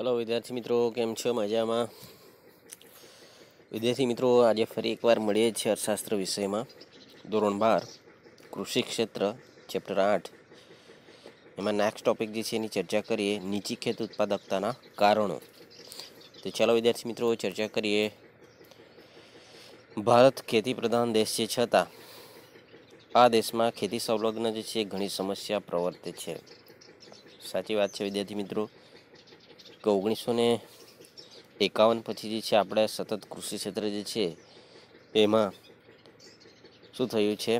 hello વિદ્યાર્થી મિત્રો કેમ છો મજામાં વિદ્યાર્થી મિત્રો આજે ફરી એકવાર મળીએ છીએ અર્થશાસ્ત્ર વિષયમાં ધોરણ બાર કૃષિ ક્ષેત્ર ચેપ્ટર આઠ એમાં નેક્સ્ટ ટોપિક જે છે એની ચર્ચા કરીએ નીચી ખેત ઉત્પાદકતાના કારણો તો ચાલો વિદ્યાર્થી મિત્રો ચર્ચા કરીએ ભારત ખેતી પ્રધાન દેશ છે છતાં આ દેશમાં ખેતી સંલગ્ન જે છે ઘણી સમસ્યા પ્રવર્તે છે સાચી વાત છે વિદ્યાર્થી મિત્રો કે ઓગણીસો ને એકાવન પછી જે છે આપણે સતત કૃષિ ક્ષેત્ર જે છે એમાં શું થયું છે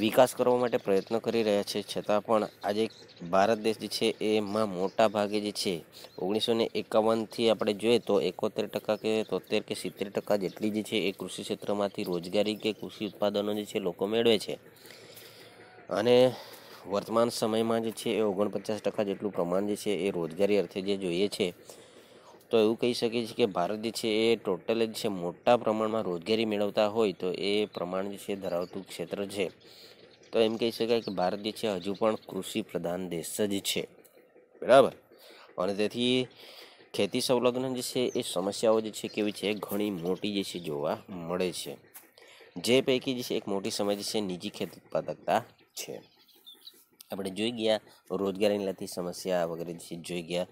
વિકાસ કરવા માટે પ્રયત્ન કરી રહ્યા છે છતાં પણ આજે ભારત દેશ જે છે એમાં મોટા ભાગે જે છે ઓગણીસો ને એકાવનથી આપણે જોઈએ તો એકોતેર ટકા કે તોતેર કે સિત્તેર ટકા જેટલી જે છે એ કૃષિ ક્ષેત્રમાંથી રોજગારી કે કૃષિ ઉત્પાદનો જે છે લોકો મેળવે છે અને વર્તમાન સમયમાં જે છે એ ઓગણપચાસ ટકા જેટલું પ્રમાણ જે છે એ રોજગારી અર્થે જે જોઈએ છે તો એવું કહી શકીએ છીએ કે ભારત જે છે એ ટોટલ જ છે મોટા પ્રમાણમાં રોજગારી મેળવતા હોય તો એ પ્રમાણ જે છે ધરાવતું ક્ષેત્ર છે તો એમ કહી શકાય કે ભારત જે છે હજુ પણ કૃષિ પ્રધાન દેશ જ છે બરાબર અને તેથી ખેતી સંલગ્ન જે છે એ સમસ્યાઓ જે છે કેવી છે ઘણી મોટી જે છે જોવા મળે છે જે પૈકી જે છે એક મોટી સમસ્યા છે નિજી ખેત ઉત્પાદકતા છે આપણે જોઈ ગયા રોજગારીને લગતી સમસ્યા વગેરે જે જોઈ ગયા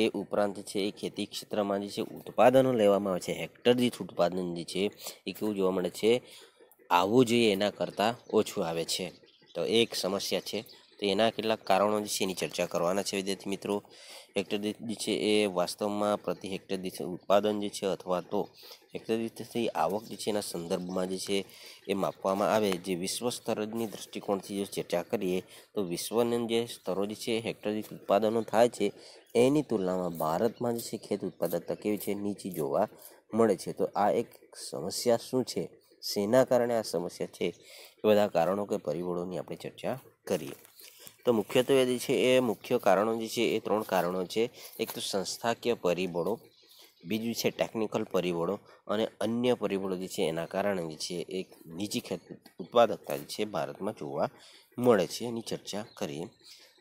એ ઉપરાંત છે એ ખેતી ક્ષેત્રમાં જે છે ઉત્પાદનો લેવામાં આવે છે હેક્ટર દીઠ ઉત્પાદન જે છે એ કેવું જોવા મળે છે આવવું જોઈએ એના કરતાં ઓછું આવે છે તો એ એક સમસ્યા છે તો એના કેટલાક કારણો જે છે એની ચર્ચા કરવાના છે વિદ્યાર્થી મિત્રો હેક્ટર દીઠ જે છે એ વાસ્તવમાં પ્રતિ હેક્ટર દીઠ ઉત્પાદન જે છે અથવા તો હેક્ટર દીઠથી આવક જે છે એના સંદર્ભમાં જે છે એ માપવામાં આવે જે વિશ્વ સ્તરની દૃષ્ટિકોણથી જો ચર્ચા કરીએ તો વિશ્વને જે સ્તરો જે છે હેક્ટર દીઠ ઉત્પાદનો થાય છે એની તુલનામાં ભારતમાં જે છે ખેત ઉત્પાદકતા કેવી છે નીચી જોવા મળે છે તો આ એક સમસ્યા શું છે શેના કારણે આ સમસ્યા છે એ બધા કારણો કે પરિબળોની આપણે ચર્ચા કરીએ તો મુખ્યત્વે જે છે એ મુખ્ય કારણો જે છે એ ત્રણ કારણો છે એક તો સંસ્થાકીય પરિબળો બીજું છે ટેકનિકલ પરિબળો અને અન્ય પરિબળો જે છે એના કારણે જે છે એક નીચી ખેત ઉત્પાદકતા જે છે ભારતમાં જોવા મળે છે એની ચર્ચા કરીએ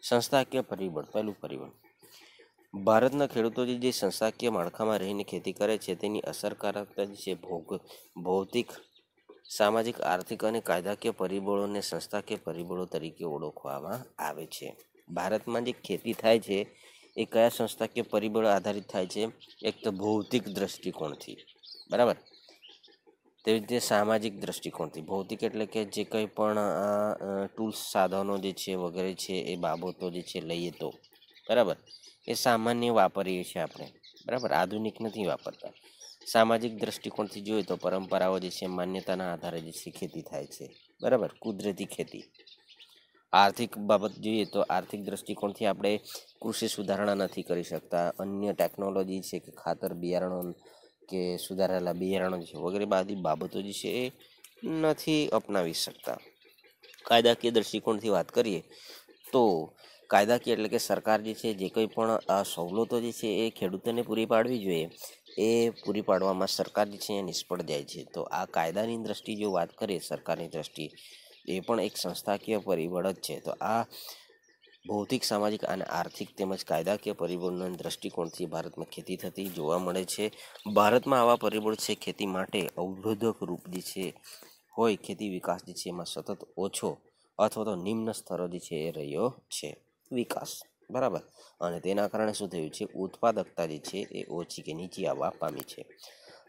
સંસ્થાકીય પરિબળ પહેલું પરિબળ ભારતના ખેડૂતો જે સંસ્થાકીય માળખામાં રહીને ખેતી કરે છે તેની અસરકારકતા જે છે ભોગ ભૌતિક સામાજિક આર્થિક અને કાયદાકીય પરિબળોને સંસ્થાકીય પરિબળો તરીકે ઓળખવામાં આવે છે ભારતમાં જે ખેતી થાય છે એ કયા સંસ્થાકીય પરિબળો આધારિત થાય છે એક તો ભૌતિક દ્રષ્ટિકોણથી બરાબર તેવી રીતે સામાજિક દ્રષ્ટિકોણથી ભૌતિક એટલે કે જે કંઈ પણ ટૂલ્સ સાધનો જે છે વગેરે છે એ બાબતો જે છે લઈએ તો બરાબર એ સામાન્ય વાપરીએ છીએ આપણે બરાબર આધુનિક નથી વાપરતા સામાજિક દ્રષ્ટિકોણથી જોઈએ તો પરંપરાઓ જે છે માન્યતાના આધારે જે છે ખેતી થાય છે બરાબર કુદરતી ખેતી આર્થિક બાબત જોઈએ તો આર્થિક દ્રષ્ટિકોણથી આપણે કૃષિ સુધારણા નથી કરી શકતા અન્ય ટેકનોલોજી છે કે ખાતર બિયારણો કે સુધારેલા બિયારણો છે વગેરે બધી બાબતો જે છે એ નથી અપનાવી શકતા કાયદાકીય દ્રષ્ટિકોણથી વાત કરીએ તો કાયદાકીય એટલે કે સરકાર જે છે જે કંઈ પણ આ સવલતો જે છે એ ખેડૂતોને પૂરી પાડવી જોઈએ એ પૂરી પાડવામાં સરકાર જે છે એ નિષ્ફળ જાય છે તો આ કાયદાની દ્રષ્ટિ જો વાત કરીએ સરકારની દ્રષ્ટિ એ પણ એક સંસ્થાકીય પરિબળ જ છે તો આ ભૌતિક સામાજિક અને આર્થિક તેમજ કાયદાકીય પરિબળના દ્રષ્ટિકોણથી ભારતમાં ખેતી થતી જોવા મળે છે ભારતમાં આવા પરિબળ છે ખેતી માટે અવરોધક રૂપ જે છે હોય ખેતી વિકાસ જે છે એમાં સતત ઓછો અથવા તો નિમ્ન સ્તરો જે છે એ રહ્યો છે વિકાસ બરાબર અને તેના કારણે શું થયું છે ઉત્પાદકતા જે છે એ ઓછી કે નીચી આવવા પામી છે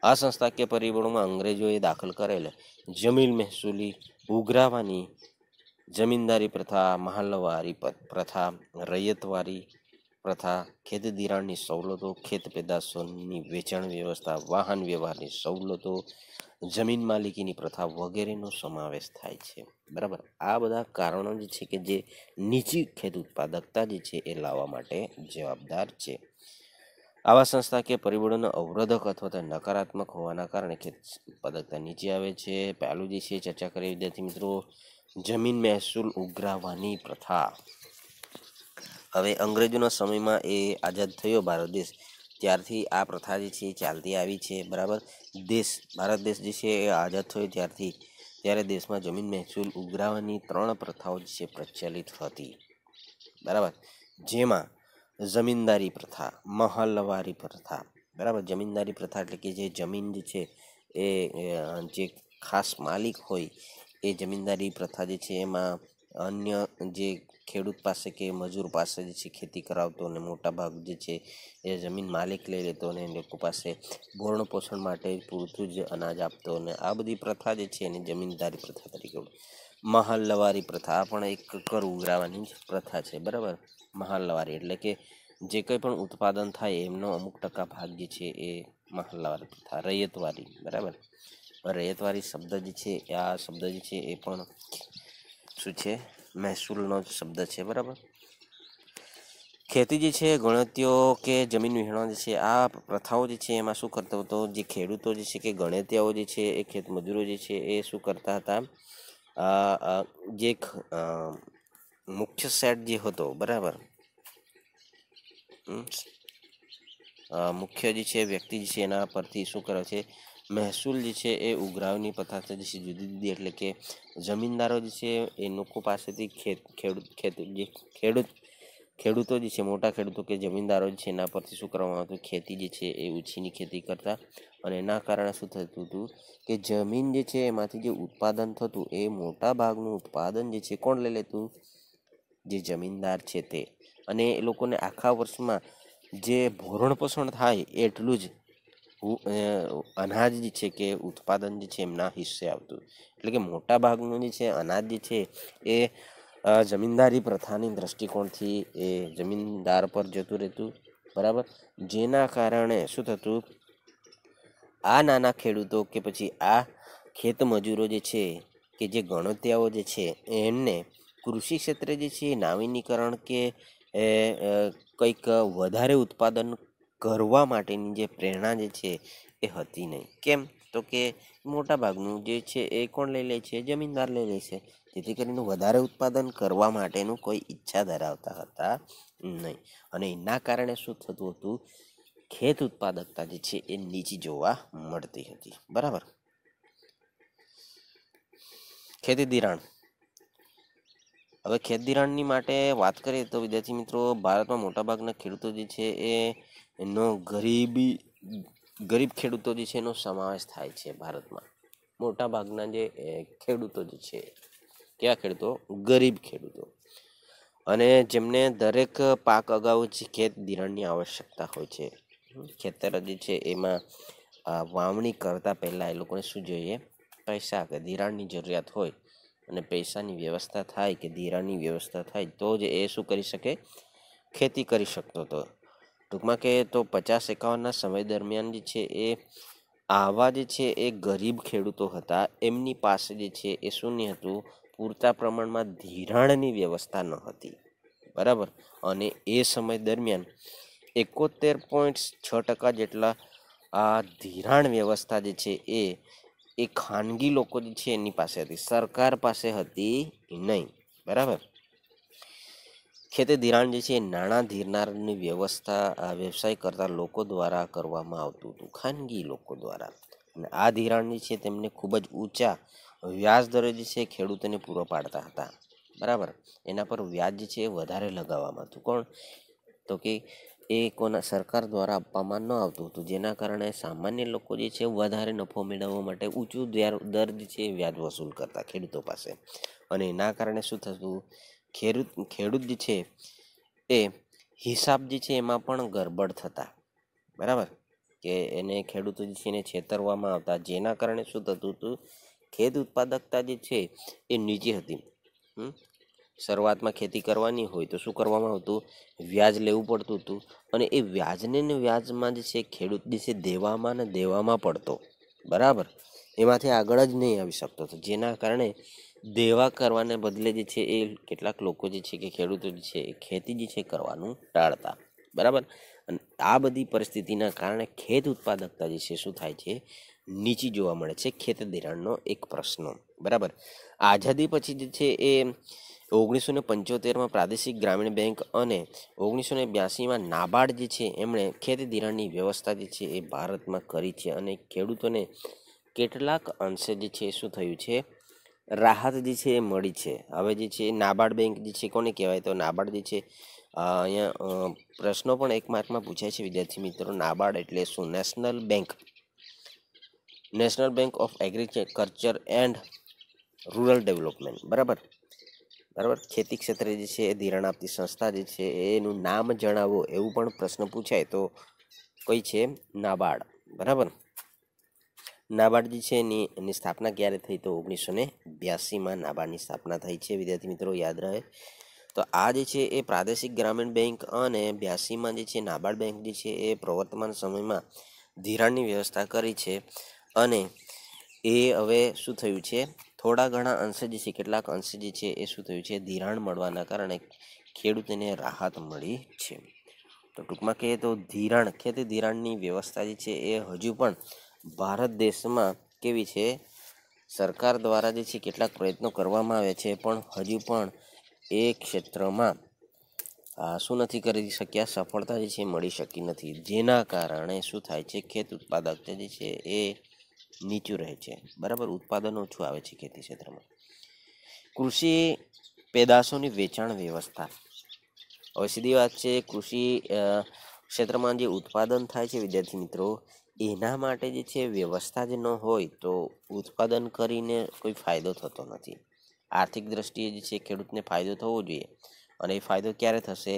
આ સંસ્થાકીય પરિબળોમાં અંગ્રેજોએ દાખલ કરેલ જમીન મહેસૂલી ઉઘરાવાની જમીનદારી પ્રથા મહાલવારી પ્રથા રૈયતવારી પ્રથા ખેત ધિરાણની સવલતો ખેત પેદાશોની વેચાણ વ્યવસ્થા વાહન વ્યવહારની સવલતો જમીન માલિકીની પ્રથા વગેરેનો સમાવેશ થાય છે બરાબર આ બધા કારણો જે છે કે જે નીચી ખેત ઉત્પાદકતા જે છે એ લાવવા માટે જવાબદાર છે આવા સંસ્થા કે પરિબળોનો અવરોધક અથવા તો નકારાત્મક હોવાના કારણે ખેત ઉત્પાદકતા નીચે આવે છે પહેલું જે છે ચર્ચા કરી વિદ્યાર્થી મિત્રો જમીન મહેસૂલ ઉઘરાવવાની પ્રથા હવે અંગ્રેજોના સમયમાં એ આઝાદ થયો ભારત દેશ ત્યારથી આ પ્રથા જે છે ચાલતી આવી છે બરાબર દેશ ભારત દેશ જે છે એ આઝાદ થયો ત્યારથી ત્યારે દેશમાં જમીન મહેસૂલ ઉઘરાવાની ત્રણ પ્રથાઓ જે છે પ્રચલિત હતી બરાબર જેમાં જમીનદારી પ્રથા મહલવારી પ્રથા બરાબર જમીનદારી પ્રથા એટલે કે જે જમીન જે છે એ જે ખાસ માલિક હોય એ જમીનદારી પ્રથા જે છે એમાં અન્ય જે ખેડૂત પાસે કે મજૂર પાસે જે છે ખેતી કરાવતો અને મોટા ભાગ જે છે એ જમીન માલિક લઈ લેતો અને લોકો પાસે ભોરણ પોષણ માટે પૂરતું જ અનાજ આપતો અને આ બધી પ્રથા જે છે એની જમીનદારી પ્રથા તરીકે મહાલ લવારી પ્રથા આ પણ એક કર ઉઘરાવાની પ્રથા છે બરાબર મહાલવારી એટલે કે જે કંઈ પણ ઉત્પાદન થાય એમનો અમુક ટકા ભાગ જે છે એ મહલ્લાવારી પ્રથા રૈયતવારી બરાબર રૈયતવારી શબ્દ જે છે આ શબ્દ જે છે એ પણ શું છે મહેસૂલનો શબ્દ છે બરાબર ખેતી જે છે ગણતીઓ કે જમીન વિહણો જે છે આ પ્રથાઓ જે છે એમાં શું કરતો હતો જે ખેડૂતો જે છે કે ગણતિયાઓ જે છે એ ખેતમજૂરો જે છે એ શું કરતા હતા જે મુખ્ય સેટ જે હતો બરાબર મુખ્ય જે છે વ્યક્તિ જે છે એના પરથી શું કરે છે મહેસૂલ જે છે એ ઉઘરાવની પથાર જે છે જુદી જુદી એટલે કે જમીનદારો જે છે એ લોકો પાસેથી ખેત ખેડૂત ખેત જે ખેડૂત ખેડૂતો જે છે મોટા ખેડૂતો કે જમીનદારો છે એના પરથી શું કરવામાં આવતું ખેતી જે છે એ ઓછીની ખેતી કરતા અને એના કારણે શું થતું હતું કે જમીન જે છે એમાંથી જે ઉત્પાદન થતું એ મોટા ભાગનું ઉત્પાદન જે છે કોણ લઈ લેતું જે જમીનદાર છે તે અને એ લોકોને આખા વર્ષમાં જે ભોરણ પોષણ થાય એટલું જ અનાજ જે છે કે ઉત્પાદન જે છે એમના હિસ્સે આવતું એટલે કે મોટા ભાગનું જે છે અનાજ જે છે એ જમીનદારી પ્રથાની દ્રષ્ટિકોણથી એ જમીનદાર પર જતું રહેતું બરાબર જેના કારણે શું થતું આ નાના ખેડૂતો કે પછી આ ખેત મજૂરો જે છે કે જે ગણતિયાઓ જે છે એમને કૃષિ ક્ષેત્રે જે છે નાવીનીકરણ કે કંઈક વધારે ઉત્પાદન કરવા માટેની જે પ્રેરણા જે છે એ હતી નહીં કેમ તો કે મોટાભાગનું જે છે એ કોણ લઈ લે છે જમીનદાર લઈ લે છે જેથી કરીને વધારે ઉત્પાદન કરવા માટેનું કોઈ ઈચ્છા ધરાવતા હતા નહીં અને એના કારણે શું થતું હતું ખેત ઉત્પાદકતા જે છે એ નીચી જોવા મળતી હતી બરાબર ખેતી ધિરાણ હવે ખેત ધિરાણની માટે વાત કરીએ તો વિદ્યાર્થી મિત્રો ભારતમાં મોટાભાગના ખેડૂતો જે છે એ એનો ગરીબી ગરીબ ખેડૂતો જે છે એનો સમાવેશ થાય છે ભારતમાં મોટા ભાગના જે ખેડૂતો જે છે કયા ખેડૂતો ગરીબ ખેડૂતો અને જેમને દરેક પાક અગાઉ જે ખેત ધિરાણની આવશ્યકતા હોય છે ખેતર જે છે એમાં વાવણી કરતાં પહેલાં એ લોકોને શું જોઈએ પૈસા કે ધિરાણની જરૂરિયાત હોય અને પૈસાની વ્યવસ્થા થાય કે ધિરાણની વ્યવસ્થા થાય તો જ એ શું કરી શકે ખેતી કરી શકતો હતો ટૂંકમાં કે તો પચાસ એકાવનના સમય દરમિયાન જે છે એ આવા જે છે એ ગરીબ ખેડૂતો હતા એમની પાસે જે છે એ શું હતું પૂરતા પ્રમાણમાં ધિરાણની વ્યવસ્થા ન હતી બરાબર અને એ સમય દરમિયાન એકોતેર પોઈન્ટ છ ટકા જેટલા આ ધિરાણ વ્યવસ્થા જે છે એ એ ખાનગી લોકો જે છે એની પાસે હતી સરકાર પાસે હતી નહીં બરાબર ખેતે ધિરાણ જે છે એ નાણાં ધીરનારની વ્યવસ્થા વ્યવસાય કરતા લોકો દ્વારા કરવામાં આવતું હતું ખાનગી લોકો દ્વારા અને આ ધિરાણ જે છે તેમને ખૂબ જ ઊંચા વ્યાજ દરે જે છે ખેડૂતોને પૂરો પાડતા હતા બરાબર એના પર વ્યાજ જે છે એ વધારે લગાવવામાં હતું કોણ તો કે એ કોના સરકાર દ્વારા આપવામાં ન આવતું હતું જેના કારણે સામાન્ય લોકો જે છે વધારે નફો મેળવવા માટે ઊંચું દર જે છે વ્યાજ વસૂલ કરતા ખેડૂતો પાસે અને એના કારણે શું થતું ખેડૂત ખેડૂત જે છે એ હિસાબ જે છે એમાં પણ ગરબડ થતા બરાબર કે એને ખેડૂતો જે છે એને છેતરવામાં આવતા જેના કારણે શું થતું હતું ખેત ઉત્પાદકતા જે છે એ નીચી હતી શરૂઆતમાં ખેતી કરવાની હોય તો શું કરવામાં આવતું વ્યાજ લેવું પડતું હતું અને એ વ્યાજને ને વ્યાજમાં જે છે ખેડૂત જે છે દેવામાં ને દેવામાં પડતો બરાબર એમાંથી આગળ જ નહીં આવી શકતો હતો જેના કારણે દેવા કરવાને બદલે જે છે એ કેટલાક લોકો જે છે કે ખેડૂતો જે છે એ ખેતી જે છે કરવાનું ટાળતા બરાબર અને આ બધી પરિસ્થિતિના કારણે ખેત ઉત્પાદકતા જે છે શું થાય છે નીચી જોવા મળે છે ખેત ધિરાણનો એક પ્રશ્ન બરાબર આઝાદી પછી જે છે એ ઓગણીસો ને પંચોતેરમાં પ્રાદેશિક ગ્રામીણ બેંક અને ઓગણીસો ને બ્યાસીમાં નાબાર્ડ જે છે એમણે ખેત ધિરાણની વ્યવસ્થા જે છે એ ભારતમાં કરી છે અને ખેડૂતોને કેટલાક અંશે જે છે શું થયું છે રાહત જે છે એ મળી છે હવે જે છે નાબાર્ડ બેંક જે છે કોને કહેવાય તો નાબાર્ડ જે છે અહીંયા પ્રશ્નો પણ એક માર્કમાં પૂછાય છે વિદ્યાર્થી મિત્રો નાબાર્ડ એટલે શું national bank national bank of agriculture and rural development બરાબર બરાબર ખેતી ક્ષેત્રે જે છે એ ધિરાણ આપતી સંસ્થા જે છે એનું નામ જણાવો એવું પણ પ્રશ્ન પૂછાય તો કઈ છે નાબાર્ડ બરાબર નાબાર્ડ છે એની એની સ્થાપના ક્યારે થઈ તો ઓગણીસો ને બ્યાસીમાં નાબાર્ડની સ્થાપના થઈ છે વિદ્યાર્થી મિત્રો યાદ રહે તો આ જે છે એ પ્રાદેશિક ગ્રામીણ બેંક અને બ્યાસીમાં જે છે નાબાર્ડ બેંક જે છે એ પ્રવર્તમાન સમયમાં ધિરાણની વ્યવસ્થા કરી છે અને એ હવે શું થયું છે થોડા ઘણા અંશે જે છે કેટલાક અંશે જે છે એ શું થયું છે ધિરાણ મળવાના કારણે ખેડૂતોને રાહત મળી છે તો ટૂંકમાં કહીએ તો ધિરાણ ખેતી ધિરાણની વ્યવસ્થા જે છે એ હજુ પણ ભારત દેશમાં કેવી છે સરકાર દ્વારા જે છે કેટલાક પ્રયત્નો કરવામાં આવે છે પણ હજુ પણ એ ક્ષેત્રમાં શું નથી કરી શક્યા સફળતા જે છે મળી શકી નથી જેના કારણે શું થાય છે ખેત ઉત્પાદક જે છે એ નીચું રહે છે બરાબર ઉત્પાદન ઓછું આવે છે ખેતી ક્ષેત્રમાં કૃષિ પેદાશોની વેચાણ વ્યવસ્થા હવે સીધી વાત છે કૃષિ ક્ષેત્રમાં જે ઉત્પાદન થાય છે વિદ્યાર્થી મિત્રો એના માટે જે છે વ્યવસ્થા જ ન હોય તો ઉત્પાદન કરીને કોઈ ફાયદો થતો નથી આર્થિક દ્રષ્ટિએ જે છે ખેડૂતને ફાયદો થવો જોઈએ અને એ ફાયદો ક્યારે થશે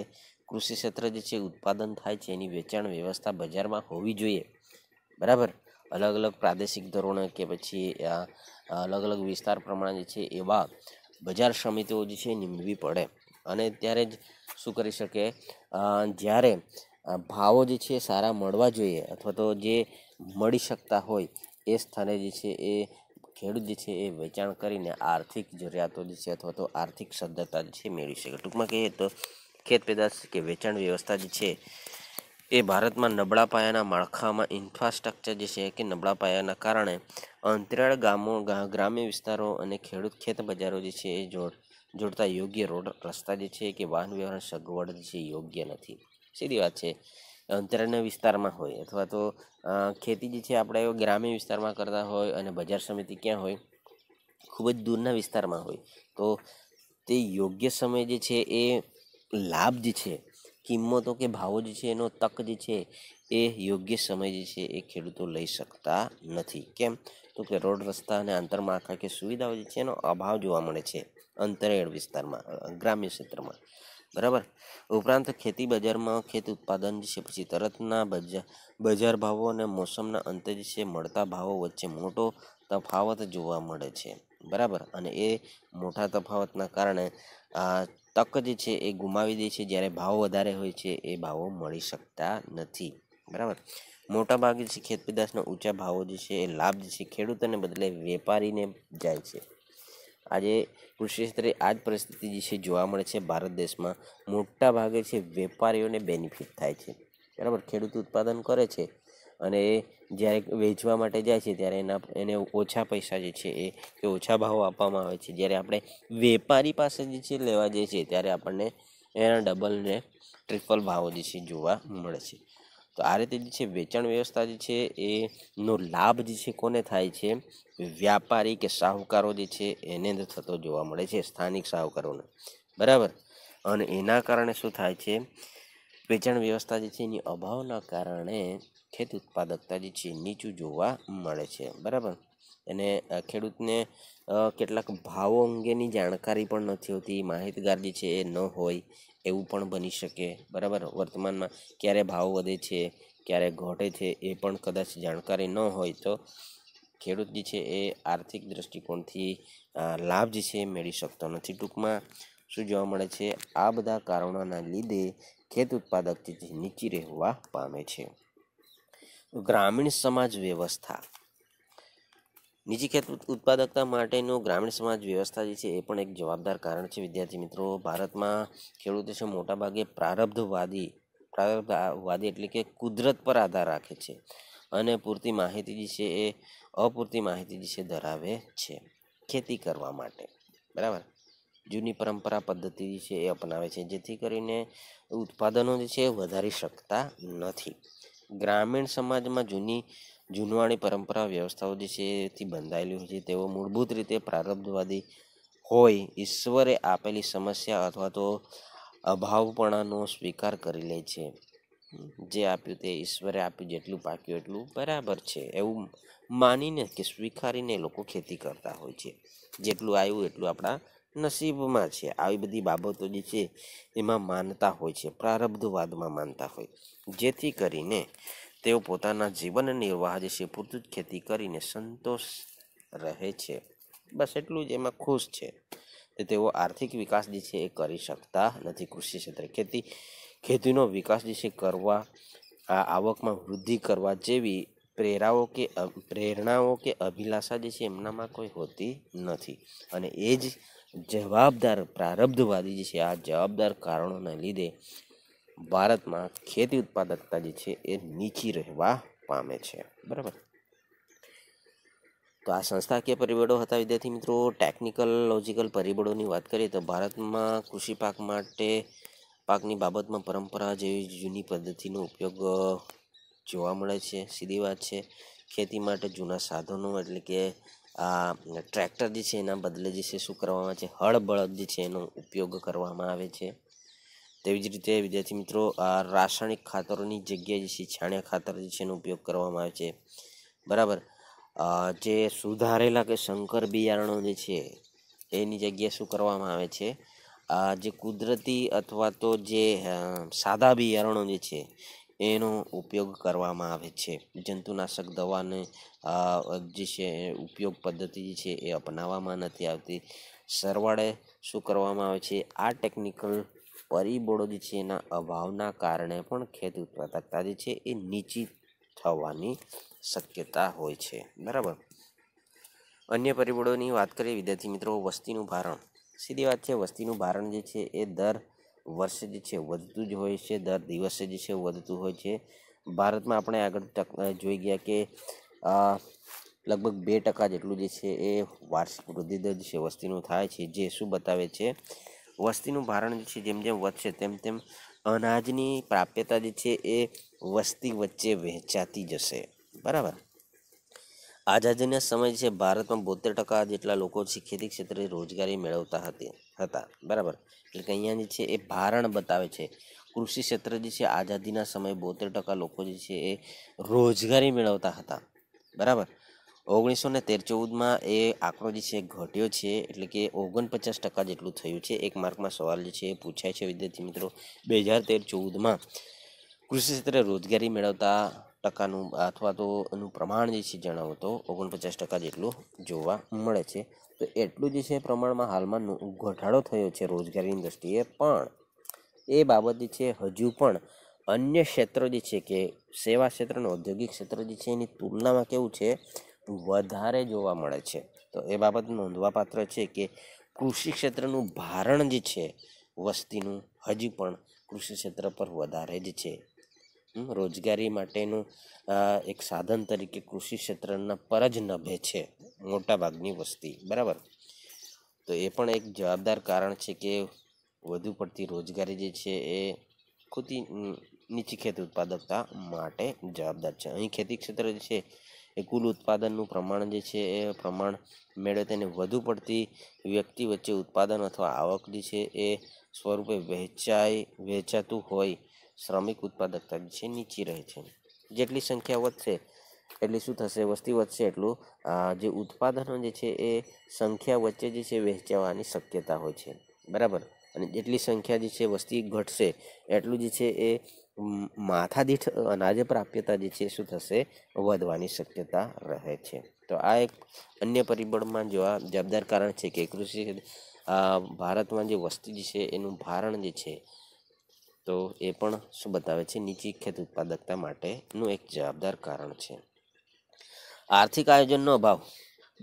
કૃષિ ક્ષેત્ર જે છે ઉત્પાદન થાય છે એની વેચાણ વ્યવસ્થા બજારમાં હોવી જોઈએ બરાબર અલગ અલગ પ્રાદેશિક ધોરણે કે પછી અલગ અલગ વિસ્તાર પ્રમાણે જે છે એવા બજાર સમિતિઓ જે છે નીમવી પડે અને ત્યારે જ શું કરી શકે જ્યારે ભાવો જે છે સારા મળવા જોઈએ અથવા તો જે મળી શકતા હોય એ સ્થાને જે છે એ ખેડૂત જે છે એ વેચાણ કરીને આર્થિક જરૂરિયાતો જે છે અથવા તો આર્થિક સદ્ધરતા જે છે મેળવી શકે ટૂંકમાં કહીએ તો ખેત પેદાશ કે વેચાણ વ્યવસ્થા જે છે એ ભારતમાં નબળા પાયાના માળખામાં ઇન્ફ્રાસ્ટ્રક્ચર જે છે કે નબળા પાયાના કારણે અંતરાળ ગામો ગ્રામ્ય વિસ્તારો અને ખેડૂત ખેત બજારો જે છે એ જોડતા યોગ્ય રોડ રસ્તા જે છે કે વાહન વ્યવહાર સગવડ જે યોગ્ય નથી સીધી વાત છે અંતરના વિસ્તારમાં હોય અથવા તો ખેતી જે છે આપણે ગ્રામ્ય વિસ્તારમાં કરતા હોય અને બજાર સમિતિ ક્યાં હોય ખૂબ જ દૂરના વિસ્તારમાં હોય તો તે યોગ્ય સમય જે છે એ લાભ જે છે કિંમતો કે ભાવો જે છે એનો તક જે છે એ યોગ્ય સમય જે છે એ ખેડૂતો લઈ શકતા નથી કેમ તો કે રોડ રસ્તા અને કે સુવિધાઓ જે છે એનો અભાવ જોવા મળે છે અંતરિયાળ વિસ્તારમાં ગ્રામ્ય ક્ષેત્રમાં બરાબર ઉપરાંત ખેતી બજારમાં ખેત ઉત્પાદન જે છે પછી તરતના બજાર બજાર ભાવો અને મોસમના અંતે જે છે મળતા ભાવો વચ્ચે મોટો તફાવત જોવા મળે છે બરાબર અને એ મોટા તફાવતના કારણે આ તક જે છે એ ગુમાવી દે છે જ્યારે ભાવ વધારે હોય છે એ ભાવો મળી શકતા નથી બરાબર મોટાભાગે છે ખેત પેદાશના ઊંચા ભાવો જે છે એ લાભ જે છે ખેડૂતોને બદલે વેપારીને જાય છે આજે કૃષિ ક્ષેત્રે આ જ પરિસ્થિતિ જે છે જોવા મળે છે ભારત દેશમાં મોટા ભાગે છે વેપારીઓને બેનિફિટ થાય છે બરાબર ખેડૂત ઉત્પાદન કરે છે અને એ જ્યારે વેચવા માટે જાય છે ત્યારે એના એને ઓછા પૈસા જે છે એ કે ઓછા ભાવ આપવામાં આવે છે જ્યારે આપણે વેપારી પાસે જે છે લેવા જઈએ છીએ ત્યારે આપણને એના ડબલ ને ટ્રિપલ ભાવો જે છે જોવા મળે છે તો આ રીતે જે છે વેચાણ વ્યવસ્થા જે છે એનો લાભ જે છે કોને થાય છે વ્યાપારી કે સાહુકારો જે છે એને અંદર થતો જોવા મળે છે સ્થાનિક સાહુકારોને બરાબર અને એના કારણે શું થાય છે વેચાણ વ્યવસ્થા જે છે એની અભાવના કારણે ખેત ઉત્પાદકતા જે છે નીચું જોવા મળે છે બરાબર અને ખેડૂતને કેટલાક ભાવો અંગેની જાણકારી પણ નથી હોતી માહિતગાર જે છે એ ન હોય એવું પણ બની શકે બરાબર વર્તમાનમાં ક્યારે ભાવ વધે છે ક્યારે ઘટે છે એ પણ કદાચ જાણકારી ન હોય તો ખેડૂત જે છે એ આર્થિક દ્રષ્ટિકોણથી લાભ જે છે એ મેળવી શકતો નથી ટૂંકમાં શું જોવા મળે છે આ બધા કારણોના લીધે ખેત ઉત્પાદક નીચી રહેવા પામે છે ગ્રામીણ સમાજ વ્યવસ્થા નીચી ખેત ઉત્પાદકતા માટેનો ગ્રામીણ સમાજ વ્યવસ્થા જે છે એ પણ એક જવાબદાર કારણ છે વિદ્યાર્થી મિત્રો ભારતમાં ખેડૂતો છે મોટાભાગે પ્રારબ્ધવાદી પ્રારબ્ધવાદી એટલે કે કુદરત પર આધાર રાખે છે અને પૂરતી માહિતી જે છે એ અપૂરતી માહિતી જે છે ધરાવે છે ખેતી કરવા માટે બરાબર જૂની પરંપરા પદ્ધતિ જે છે એ અપનાવે છે જેથી કરીને ઉત્પાદનો જે છે એ વધારી શકતા નથી ગ્રામીણ સમાજમાં જૂની જૂનવાણી પરંપરા વ્યવસ્થાઓ જે છે એથી બંધાયેલી હોય છે તેઓ મૂળભૂત રીતે પ્રારબ્ધવાદી હોય ઈશ્વરે આપેલી સમસ્યા અથવા તો અભાવપણાનો સ્વીકાર કરી લે છે જે આપ્યું તે ઈશ્વરે આપ્યું જેટલું પાક્યું એટલું બરાબર છે એવું માનીને કે સ્વીકારીને લોકો ખેતી કરતા હોય છે જેટલું આવ્યું એટલું આપણા નસીબમાં છે આવી બધી બાબતો જે છે એમાં માનતા હોય છે પ્રારબ્ધવાદમાં માનતા હોય જેથી કરીને તેઓ પોતાના જીવન નિર્વાહ જે છે પૂરતું જ ખેતી કરીને સંતોષ રહે છે બસ એટલું જ એમાં ખુશ છે તે તેઓ આર્થિક વિકાસ જે છે એ કરી શકતા નથી કૃષિ ક્ષેત્રે ખેતી ખેતીનો વિકાસ જે છે કરવા આ આવકમાં વૃદ્ધિ કરવા જેવી પ્રેરાઓ કે પ્રેરણાઓ કે અભિલાષા જે છે એમનામાં કોઈ હોતી નથી અને એ જ જવાબદાર પ્રારબ્ધવાદી જે છે આ જવાબદાર કારણોને લીધે ભારતમાં ખેતી ઉત્પાદકતા જે છે એ નીચી રહેવા પામે છે બરાબર તો આ સંસ્થાકીય પરિબળો હતા વિદ્યાર્થી મિત્રો ટેકનિકલ લોજિકલ પરિબળોની વાત કરીએ તો ભારતમાં કૃષિ પાક માટે પાકની બાબતમાં પરંપરા જેવી જૂની પદ્ધતિનો ઉપયોગ જોવા મળે છે સીધી વાત છે ખેતી માટે જૂના સાધનો એટલે કે આ ટ્રેક્ટર જે છે એના બદલે જે છે શું કરવામાં આવે છે હળબળદ જે છે એનો ઉપયોગ કરવામાં આવે છે તેવી જ રીતે વિદ્યાર્થી મિત્રો આ રાસાયણિક ખાતરોની જગ્યાએ જે છે છાણિયા ખાતર જે છે એનો ઉપયોગ કરવામાં આવે છે બરાબર જે સુધારેલા કે શંકર બિયારણો જે છે એની જગ્યાએ શું કરવામાં આવે છે જે કુદરતી અથવા તો જે સાદા બિયારણો જે છે એનો ઉપયોગ કરવામાં આવે છે જંતુનાશક દવાને જે છે ઉપયોગ પદ્ધતિ જે છે એ અપનાવવામાં નથી આવતી સરવાળે શું કરવામાં આવે છે આ ટેકનિકલ પરિબળો જે છે એના અભાવના કારણે પણ ખેત ઉત્પાદકતા જે છે એ નીચી થવાની શક્યતા હોય છે બરાબર અન્ય પરિબળોની વાત કરીએ વિદ્યાર્થી મિત્રો વસ્તીનું ભારણ સીધી વાત છે વસ્તીનું ભારણ જે છે એ દર વર્ષે જે છે વધતું જ હોય છે દર દિવસે જે છે વધતું હોય છે ભારતમાં આપણે આગળ જોઈ ગયા કે લગભગ બે ટકા જેટલું જે છે એ વાર્ષિક વૃદ્ધિદર જે છે વસ્તીનું થાય છે જે શું બતાવે છે વસ્તીનું ભારણ જે છે જેમ જેમ વધશે તેમ તેમ અનાજની પ્રાપ્યતા જે છે એ વસ્તી વચ્ચે વહેંચાતી જશે બરાબર આઝાદીના સમય છે ભારતમાં બોતેર ટકા જેટલા લોકો છે ખેતી ક્ષેત્રે રોજગારી મેળવતા હતી હતા બરાબર એટલે કે અહીંયા જે છે એ ભારણ બતાવે છે કૃષિ ક્ષેત્ર જે છે આઝાદીના સમયે બોતેર ટકા લોકો જે છે એ રોજગારી મેળવતા હતા બરાબર ઓગણીસો ને તેર ચૌદમાં એ આંકડો જે છે ઘટ્યો છે એટલે કે ઓગણપચાસ ટકા જેટલું થયું છે એક માર્કમાં સવાલ જે છે એ પૂછાય છે વિદ્યાર્થી મિત્રો બે હજાર તેર ચૌદમાં કૃષિ ક્ષેત્રે રોજગારી મેળવતા ટકાનું અથવા તો એનું પ્રમાણ જે છે જણાવો તો ઓગણપચાસ ટકા જેટલું જોવા મળે છે તો એટલું જે છે પ્રમાણમાં હાલમાં ઘટાડો થયો છે રોજગારીની દ્રષ્ટિએ પણ એ બાબત જે છે હજુ પણ અન્ય ક્ષેત્રો જે છે કે સેવા ક્ષેત્ર ઔદ્યોગિક ક્ષેત્ર જે છે એની તુલનામાં કેવું છે વધારે જોવા મળે છે તો એ બાબત નોંધવાપાત્ર છે કે કૃષિ ક્ષેત્રનું ભારણ જે છે વસ્તીનું હજી પણ કૃષિ ક્ષેત્ર પર વધારે જ છે રોજગારી માટેનું એક સાધન તરીકે કૃષિ ક્ષેત્રના પર જ નભે છે મોટાભાગની વસ્તી બરાબર તો એ પણ એક જવાબદાર કારણ છે કે વધુ પડતી રોજગારી જે છે એ ખોટી નીચી ખેત ઉત્પાદકતા માટે જવાબદાર છે અહીં ખેતી ક્ષેત્ર જે છે એ કુલ ઉત્પાદનનું પ્રમાણ જે છે એ પ્રમાણ મેળવે તેને વધુ પડતી વ્યક્તિ વચ્ચે ઉત્પાદન અથવા આવક જે છે એ સ્વરૂપે વહેંચાય વહેંચાતું હોય શ્રમિક ઉત્પાદકતા જે છે નીચી રહે છે જેટલી સંખ્યા વધશે એટલે શું થશે વસ્તી વધશે એટલું જે ઉત્પાદનો જે છે એ સંખ્યા વચ્ચે જે છે વહેંચાવાની શક્યતા હોય છે બરાબર અને જેટલી સંખ્યા જે છે વસ્તી ઘટશે એટલું જે છે એ માથા દીઠ અનાજ પ્રાપ્યતા જે છે શું થશે વધવાની શક્યતા રહે છે તો આ એક અન્ય પરિબળમાં જોવા જવાબદાર કારણ છે કે કૃષિ ભારતમાં જે વસ્તી જે છે એનું ભારણ જે છે તો એ પણ શું બતાવે છે નીચી ખેત ઉત્પાદકતા માટેનું એક જવાબદાર કારણ છે આર્થિક આયોજનનો અભાવ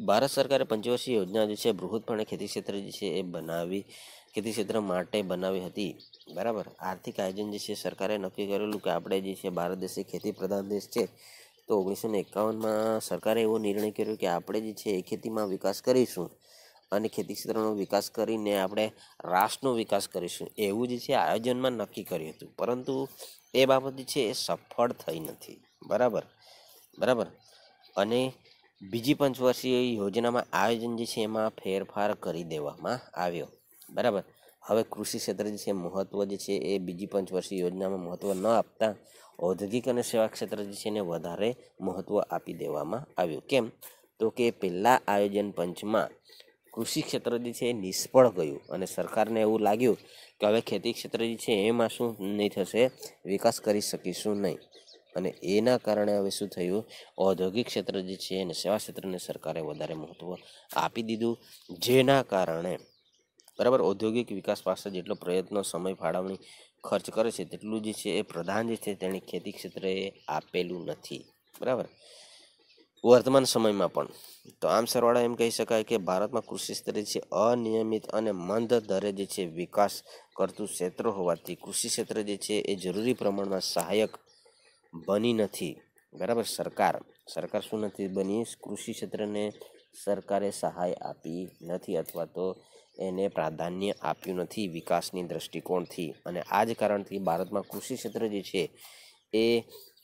ભારત સરકારે પંચવર્ષીય યોજના જે છે બૃહદપણે ખેતી ક્ષેત્ર જે છે એ બનાવી ખેતી ક્ષેત્ર માટે બનાવી હતી બરાબર આર્થિક આયોજન જે છે સરકારે નક્કી કરેલું કે આપણે જે છે ભારત દેશ ખેતી પ્રધાન દેશ છે તો ઓગણીસો ને એકાવનમાં સરકારે એવો નિર્ણય કર્યો કે આપણે જે છે એ ખેતીમાં વિકાસ કરીશું અને ખેતી ક્ષેત્રનો વિકાસ કરીને આપણે રાષ્ટ્રનો વિકાસ કરીશું એવું જે છે આયોજનમાં નક્કી કર્યું હતું પરંતુ એ બાબત છે એ સફળ થઈ નથી બરાબર બરાબર અને બીજી પંચવર્ષીય યોજનામાં આયોજન જે છે એમાં ફેરફાર કરી દેવામાં આવ્યો બરાબર હવે કૃષિ ક્ષેત્રે જે છે મહત્ત્વ જે છે એ બીજી પંચવર્ષીય યોજનામાં મહત્ત્વ ન આપતા ઔદ્યોગિક અને સેવા ક્ષેત્ર જે છે એને વધારે મહત્ત્વ આપી દેવામાં આવ્યું કેમ તો કે પહેલાં આયોજન પંચમાં કૃષિ ક્ષેત્ર જે છે એ નિષ્ફળ ગયું અને સરકારને એવું લાગ્યું કે હવે ખેતી ક્ષેત્ર જે છે એમાં શું નહીં થશે વિકાસ કરી શકીશું નહીં અને એના કારણે હવે શું થયું ઔદ્યોગિક ક્ષેત્ર જે છે એને સેવા ક્ષેત્રને સરકારે વધારે મહત્ત્વ આપી દીધું જેના કારણે બરાબર ઔદ્યોગિક વિકાસ પાસે જેટલો પ્રયત્નો સમય ફાળવણી ખર્ચ કરે છે તેટલું જે છે એ પ્રધાન જે છે તેણે ખેતી ક્ષેત્રે આપેલું નથી બરાબર વર્તમાન સમયમાં પણ તો આમ સરવાળા એમ કહી શકાય કે ભારતમાં કૃષિ સ્તરે છે અનિયમિત અને મંદ દરે જે છે વિકાસ કરતું ક્ષેત્ર હોવાથી કૃષિ ક્ષેત્ર જે છે એ જરૂરી પ્રમાણમાં સહાયક બની નથી બરાબર સરકાર સરકાર શું નથી બની કૃષિ ક્ષેત્રને સરકારે સહાય આપી નથી અથવા તો એને પ્રાધાન્ય આપ્યું નથી વિકાસની દ્રષ્ટિકોણથી અને આ જ કારણથી ભારતમાં કૃષિ ક્ષેત્ર જે છે એ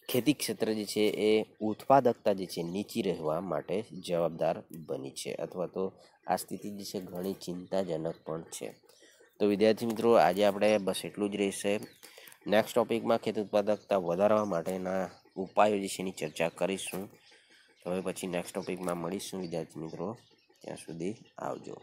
ખેતી ક્ષેત્ર જે છે એ ઉત્પાદકતા જે છે નીચી રહેવા માટે જવાબદાર બની છે અથવા તો આ સ્થિતિ જે છે ઘણી ચિંતાજનક પણ છે તો વિદ્યાર્થી મિત્રો આજે આપણે બસ એટલું જ રહેશે નેક્સ્ટ ટોપિકમાં ખેતી ઉત્પાદકતા વધારવા માટેના ઉપાયો જે છે એની ચર્ચા કરીશું હવે પછી નેક્સ્ટ ટોપિકમાં મળીશું વિદ્યાર્થી મિત્રો ત્યાં સુધી આવજો